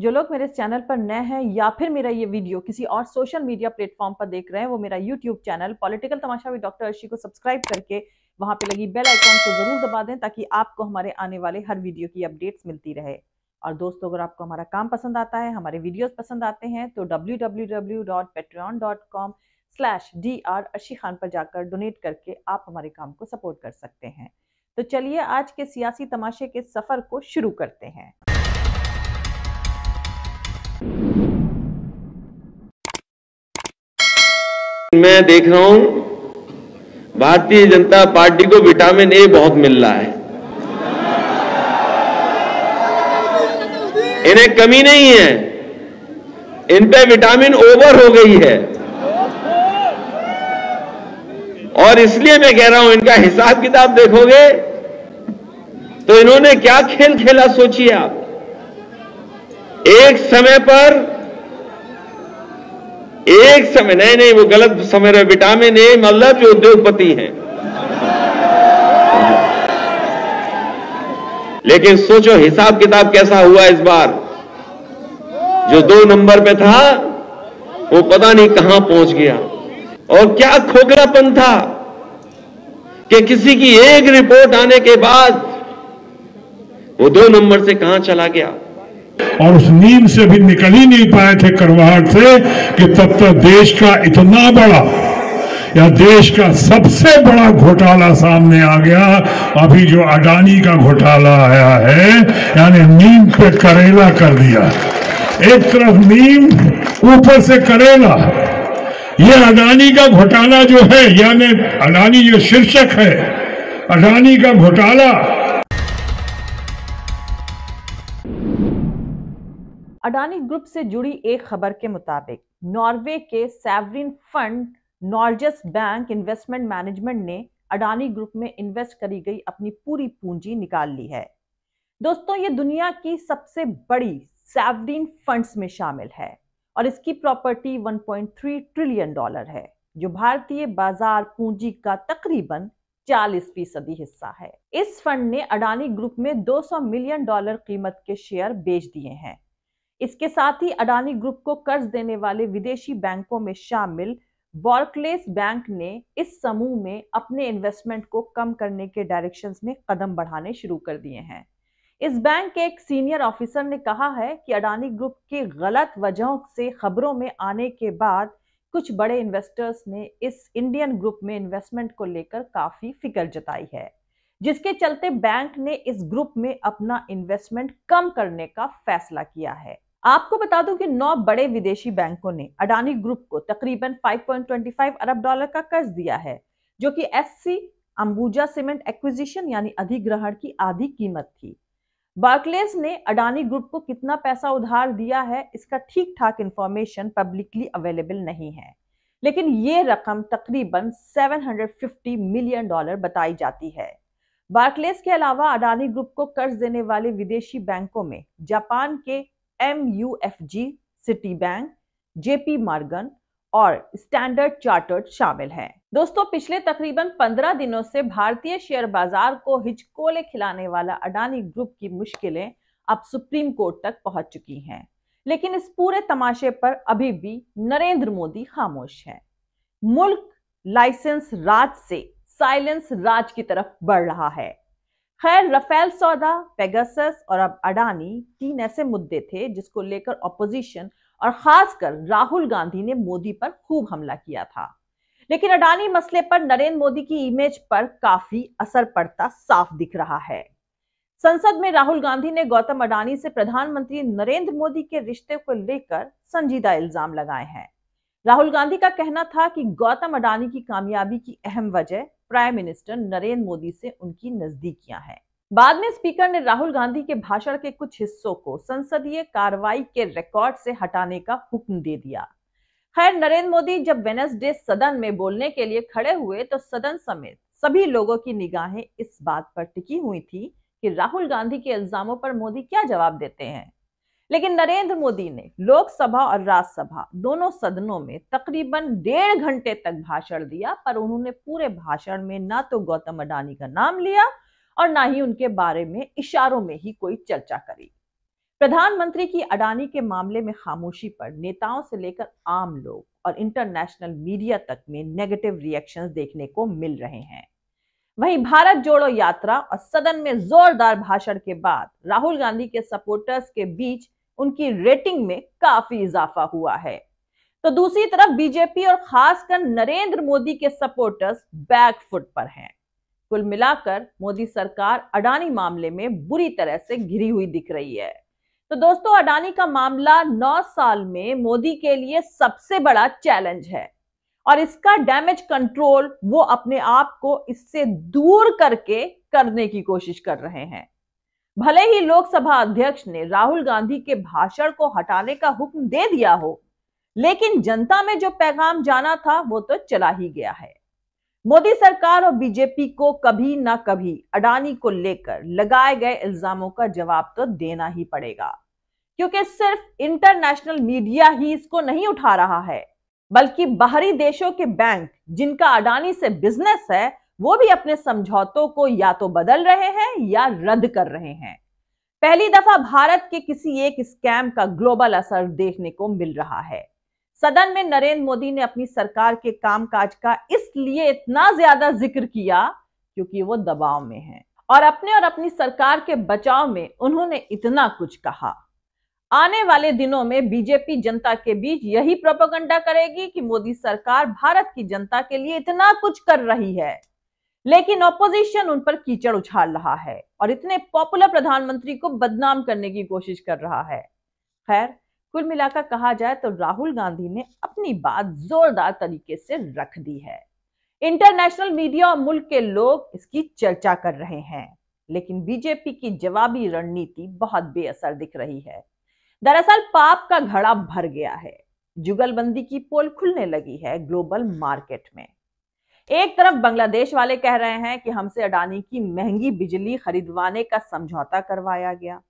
जो लोग मेरे इस चैनल पर नए हैं या फिर मेरा ये वीडियो किसी और सोशल मीडिया प्लेटफॉर्म पर देख रहे हैं वो मेरा यूट्यूब चैनल पॉलिटिकल तमाशा विद डॉक्टर अर्शी को सब्सक्राइब करके वहां पे लगी बेल आइकॉन को जरूर दबा दें ताकि आपको हमारे आने वाले हर वीडियो की अपडेट्स मिलती रहे और दोस्तों अगर आपको हमारा काम पसंद आता है हमारे वीडियोस पसंद आते हैं तो www.patreon.com slash D R Arshi Khan पर जाकर डोनेट करके आप हमारे काम को सपोर्ट कर सकते हैं तो चलिए आज के सियासी तमाशे के सफ़र को शुरू करते हैं मैं देख रहा हूं भारतीय जनता पार्टी को विटामिन ए बहुत मिल रहा है इन्हें कमी नहीं है इन पे विटामिन ओवर हो गई है और इसलिए मैं कह रहा हूं इनका हिसाब किताब देखोगे तो इन्होंने क्या खेल खेला सोचिए आप एक समय पर एक समय नहीं नहीं वो गलत समय रहे विटामिन ए मतलब जो उद्योगपति हैं लेकिन सोचो हिसाब किताब कैसा हुआ इस बार जो दो नंबर पे था वो पता नहीं कहां पहुंच गया और क्या खोखलापन था कि किसी की एक रिपोर्ट आने के बाद वो दो नंबर से कहां चला गया और उस नींद से भी निकल ही नहीं पाए थे करवाहट से कि तब तक तो देश का इतना बड़ा या देश का सबसे बड़ा घोटाला सामने आ गया अभी जो अडानी का घोटाला आया है यानी नीम पे करेला कर दिया एक तरफ नीम ऊपर से करेला ये अडानी का घोटाला जो है यानी अडानी जो शीर्षक है अडानी का घोटाला अडानी ग्रुप से जुड़ी एक खबर के मुताबिक नॉर्वे के sovereign fund Norges bank investment management ने अडानी ग्रुप में इन्वेस्ट करी गई अपनी पूरी पूंजी निकाल ली है दोस्तों ये दुनिया की सबसे बड़ी सैवरीन फंड्स में शामिल है और इसकी प्रॉपर्टी 1.3 ट्रिलियन डॉलर है जो भारतीय बाजार पूंजी का तकरीबन 40 फीसदी हिस्सा है इस फंड ने अडानी ग्रुप में 200 मिलियन डॉलर कीमत के शेयर बेच दिए हैं इसके साथ ही अडानी ग्रुप को कर्ज देने वाले विदेशी बैंकों में शामिल बॉर्कलेस बैंक ने इस समूह में अपने इन्वेस्टमेंट को कम करने के डायरेक्शन में कदम बढ़ाने शुरू कर दिए हैं इस बैंक के एक सीनियर ऑफिसर ने कहा है कि अडानी ग्रुप के गलत वजहों से खबरों में आने के बाद कुछ बड़े इन्वेस्टर्स ने इस इंडियन ग्रुप में इन्वेस्टमेंट को लेकर काफी फिक्र जताई है जिसके चलते बैंक ने इस ग्रुप में अपना इन्वेस्टमेंट कम करने का फैसला किया है आपको बता दूं कि नौ बड़े विदेशी बैंकों ने अडानी ग्रुप को तकरीबन 5.25 अरब डॉलर का कर्ज दिया है जो कि एससी अंबुजा सीमेंट एक्विजिशन यानी अधिग्रहण की आधी कीमत थी बार्कलेज ने अडानी ग्रुप को कितना पैसा उधार दिया है इसका ठीक ठाक इंफॉर्मेशन पब्लिकली अवेलेबल नहीं है लेकिन ये रकम तकरीबन 750 मिलियन डॉलर बताई जाती है बार्कलेस के अलावा अडानी ग्रुप को कर्ज देने वाले विदेशी बैंकों में जापान के जी सिटी बैंक जेपी मार्गन और स्टैंडर्ड चार्टर्ड शामिल हैं। दोस्तों पिछले तकरीबन 15 दिनों से भारतीय शेयर बाजार को हिचकोले खिलाने वाला अडानी ग्रुप की मुश्किलें अब सुप्रीम कोर्ट तक पहुंच चुकी हैं लेकिन इस पूरे तमाशे पर अभी भी नरेंद्र मोदी खामोश हैं। मुल्क लाइसेंस राज से साइलेंस राज की तरफ बढ़ रहा है खैर रफेल सौदा पेगासस और अब अडानी तीन ऐसे मुद्दे थे जिसको लेकर ऑपोजिशन और खासकर राहुल गांधी ने मोदी पर खूब हमला किया था लेकिन अडानी मसले पर नरेंद्र मोदी की इमेज पर काफी असर पड़ता साफ दिख रहा है संसद में राहुल गांधी ने गौतम अडानी से प्रधानमंत्री नरेंद्र मोदी के रिश्ते को लेकर संजीदा इल्जाम लगाए हैं राहुल गांधी का कहना था कि गौतम अडानी की कामयाबी की अहम वजह प्राइम मिनिस्टर नरेंद्र मोदी से उनकी नजदीकियां हैं बाद में स्पीकर ने राहुल गांधी के भाषण के कुछ हिस्सों को संसदीय कार्रवाई के रिकॉर्ड से हटाने का हुक्म दे दिया खैर नरेंद्र मोदी जब वेनसडे सदन में बोलने के लिए खड़े हुए तो सदन समेत सभी लोगों की निगाहें इस बात पर टिकी हुई थी कि राहुल गांधी के इल्जामों पर मोदी क्या जवाब देते हैं लेकिन नरेंद्र मोदी ने लोकसभा और राज्यसभा दोनों सदनों में तकरीबन डेढ़ घंटे तक भाषण दिया पर उन्होंने पूरे भाषण में ना तो गौतम अडानी का नाम लिया और ना ही उनके बारे में इशारों में ही कोई चर्चा करी प्रधानमंत्री की अडानी के मामले में खामोशी पर नेताओं से लेकर आम लोग और इंटरनेशनल मीडिया तक में नेगेटिव रिएक्शन देखने को मिल रहे हैं वहीं भारत जोड़ो यात्रा और सदन में जोरदार भाषण के बाद राहुल गांधी के सपोर्टर्स के बीच उनकी रेटिंग में काफी इजाफा हुआ है तो दूसरी तरफ बीजेपी और खासकर नरेंद्र मोदी के सपोर्टर्स बैकफुट पर हैं कुल मिलाकर मोदी सरकार अडानी मामले में बुरी तरह से घिरी हुई दिख रही है तो दोस्तों अडानी का मामला नौ साल में मोदी के लिए सबसे बड़ा चैलेंज है और इसका डैमेज कंट्रोल वो अपने आप को इससे दूर करके करने की कोशिश कर रहे हैं भले ही लोकसभा अध्यक्ष ने राहुल गांधी के भाषण को हटाने का हुक्म दे दिया हो लेकिन जनता में जो पैगाम जाना था वो तो चला ही गया है मोदी सरकार और बीजेपी को कभी ना कभी अडानी को लेकर लगाए गए इल्जामों का जवाब तो देना ही पड़ेगा क्योंकि सिर्फ इंटरनेशनल मीडिया ही इसको नहीं उठा रहा है बल्कि बाहरी देशों के बैंक जिनका अडानी से बिजनेस है वो भी अपने समझौतों को या तो बदल रहे हैं या रद्द कर रहे हैं पहली दफा भारत के किसी एक स्कैम का ग्लोबल असर देखने को मिल रहा है सदन में नरेंद्र मोदी ने अपनी सरकार के कामकाज का इसलिए इतना ज्यादा जिक्र किया क्योंकि वो दबाव में है और अपने और अपनी सरकार के बचाव में उन्होंने इतना कुछ कहा आने वाले दिनों में बीजेपी जनता के बीच यही प्रोपोगंडा करेगी कि मोदी सरकार भारत की जनता के लिए इतना कुछ कर रही है लेकिन ऑपोजिशन उन पर कीचड़ उछाल रहा है और इतने पॉपुलर प्रधानमंत्री को बदनाम करने की कोशिश कर रहा है खैर कुल मिलाकर कहा जाए तो राहुल गांधी ने अपनी बात जोरदार तरीके से रख दी है इंटरनेशनल मीडिया और मुल्क के लोग इसकी चर्चा कर रहे हैं लेकिन बीजेपी की जवाबी रणनीति बहुत बेअसर दिख रही है दरअसल पाप का घड़ा भर गया है जुगलबंदी की पोल खुलने लगी है ग्लोबल मार्केट में एक तरफ बांग्लादेश वाले कह रहे हैं कि हमसे अडानी की महंगी बिजली खरीदवाने का समझौता करवाया गया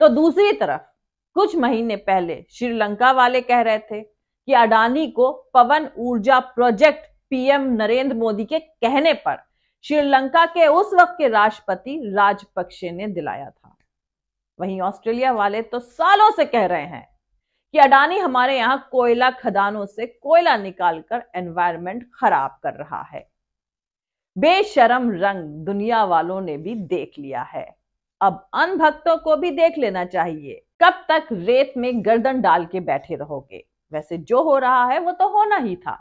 तो दूसरी तरफ कुछ महीने पहले श्रीलंका वाले कह रहे थे कि अडानी को पवन ऊर्जा प्रोजेक्ट पीएम नरेंद्र मोदी के कहने पर श्रीलंका के उस वक्त के राष्ट्रपति राजपक्षे ने दिलाया था वहीं ऑस्ट्रेलिया वाले तो सालों से कह रहे हैं कि अडानी हमारे यहाँ कोयला खदानों से कोयला निकालकर एनवायरमेंट खराब कर रहा है बेशरम रंग दुनिया वालों ने भी देख लिया है अब अनभक्तों को भी देख लेना चाहिए कब तक रेत में गर्दन डाल के बैठे रहोगे वैसे जो हो रहा है वो तो होना ही था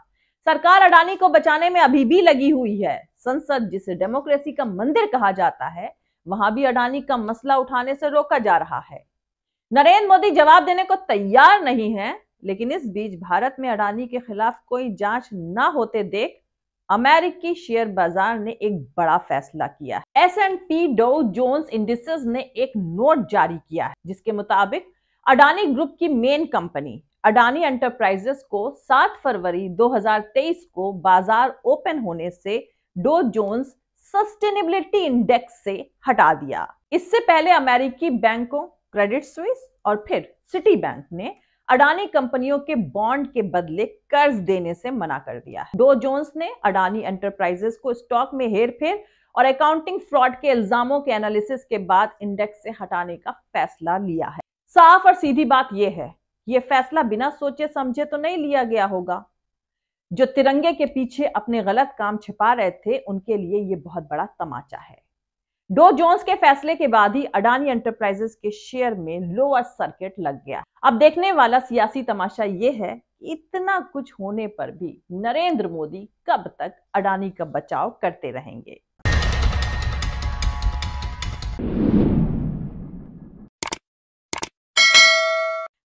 सरकार अडानी को बचाने में अभी भी लगी हुई है संसद जिसे डेमोक्रेसी का मंदिर कहा जाता है वहां भी अडानी का मसला उठाने से रोका जा रहा है नरेंद्र मोदी जवाब देने को तैयार नहीं है लेकिन इस बीच भारत में अडानी के खिलाफ कोई जांच न होते देख अमेरिकी शेयर बाजार ने एक बड़ा फैसला किया है S and P Dow Jones industries ने एक नोट जारी किया है जिसके मुताबिक अडानी ग्रुप की मेन कंपनी अडानी एंटरप्राइजेस को 7 फरवरी 2023 को बाजार ओपन होने से डो जोन्स सस्टेनेबिलिटी इंडेक्स से हटा दिया इससे पहले अमेरिकी बैंकों क्रेडिट स्विस और फिर सिटी बैंक ने अडानी कंपनियों के बॉन्ड के बदले कर्ज देने से मना कर दिया डो जोन्स ने अडानी एंटरप्राइजेस को स्टॉक में हेर फेर और अकाउंटिंग फ्रॉड के इल्जामों के एनालिसिस के बाद इंडेक्स से हटाने का फैसला लिया है साफ और सीधी बात यह है यह फैसला बिना सोचे समझे तो नहीं लिया गया होगा जो तिरंगे के पीछे अपने गलत काम छिपा रहे थे उनके लिए ये बहुत बड़ा तमाचा है डो जोन्स के फैसले के बाद ही अडानी एंटरप्राइजेस के शेयर में लोअर सर्किट लग गया अब देखने वाला सियासी तमाशा ये है कि इतना कुछ होने पर भी नरेंद्र मोदी कब तक अडानी का बचाव करते रहेंगे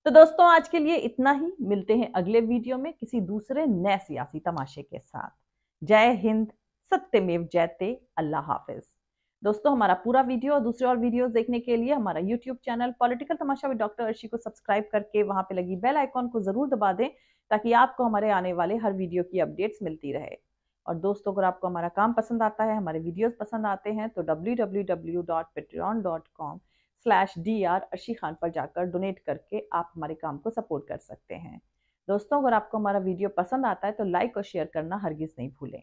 तो दोस्तों आज के लिए इतना ही मिलते हैं अगले वीडियो में किसी दूसरे नए सियासी तमाशे के साथ जय हिंद सत्यमेव जयते अल्लाह हाफिज दोस्तों हमारा पूरा वीडियो और दूसरे और वीडियोस देखने के लिए हमारा यूट्यूब चैनल पॉलिटिकल तमाशा विद डॉक्टर अर्शी को सब्सक्राइब करके वहाँ पे लगी बेल आइकॉन को जरूर दबा दें ताकि आपको हमारे आने वाले हर वीडियो की अपडेट्स मिलती रहे और दोस्तों अगर आपको हमारा काम पसंद आता है हमारे वीडियोज पसंद आते हैं तो W slash D R Arshi Khan पर जाकर डोनेट करके आप हमारे काम को सपोर्ट कर सकते हैं दोस्तों अगर आपको हमारा वीडियो पसंद आता है तो लाइक और शेयर करना हरगिज़ नहीं भूलें